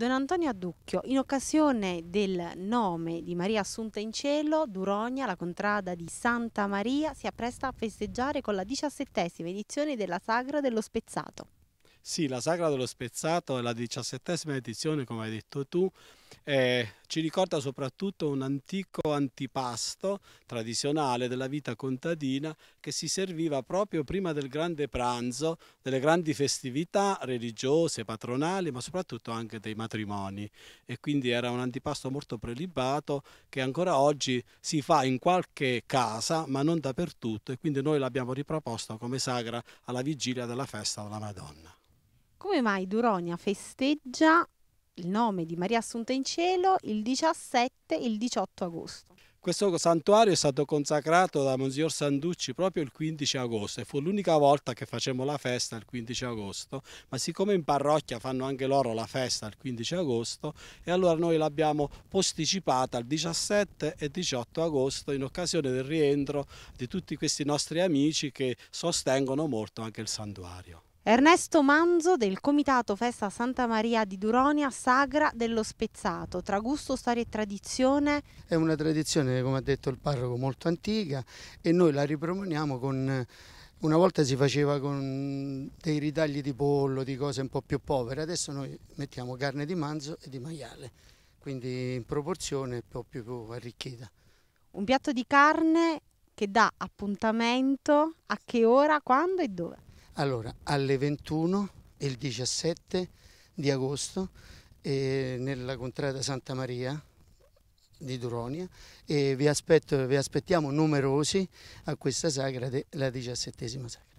Don Antonio Adducchio, in occasione del nome di Maria Assunta in Cielo, Durogna, la contrada di Santa Maria, si appresta a festeggiare con la diciassettesima edizione della Sagra dello Spezzato. Sì, la Sagra dello Spezzato è la diciassettesima edizione, come hai detto tu, eh, ci ricorda soprattutto un antico antipasto tradizionale della vita contadina che si serviva proprio prima del grande pranzo, delle grandi festività religiose, patronali, ma soprattutto anche dei matrimoni. E quindi era un antipasto molto prelibato che ancora oggi si fa in qualche casa, ma non dappertutto, e quindi noi l'abbiamo riproposto come sagra alla vigilia della festa della Madonna. Come mai Duronia festeggia il nome di Maria Assunta in Cielo il 17 e il 18 agosto. Questo santuario è stato consacrato da Monsignor Sanducci proprio il 15 agosto e fu l'unica volta che facemmo la festa il 15 agosto, ma siccome in parrocchia fanno anche loro la festa il 15 agosto e allora noi l'abbiamo posticipata al 17 e 18 agosto in occasione del rientro di tutti questi nostri amici che sostengono molto anche il santuario. Ernesto Manzo del Comitato Festa Santa Maria di Duronia, sagra dello spezzato, tra gusto, storia e tradizione. È una tradizione, come ha detto il parroco, molto antica e noi la riproponiamo con... Una volta si faceva con dei ritagli di pollo, di cose un po' più povere, adesso noi mettiamo carne di manzo e di maiale, quindi in proporzione un po' più arricchita. Un piatto di carne che dà appuntamento a che ora, quando e dove? Allora, alle 21 e il 17 di agosto eh, nella contrada Santa Maria di Duronia e vi, aspetto, vi aspettiamo numerosi a questa sagra, la diciassettesima sagra.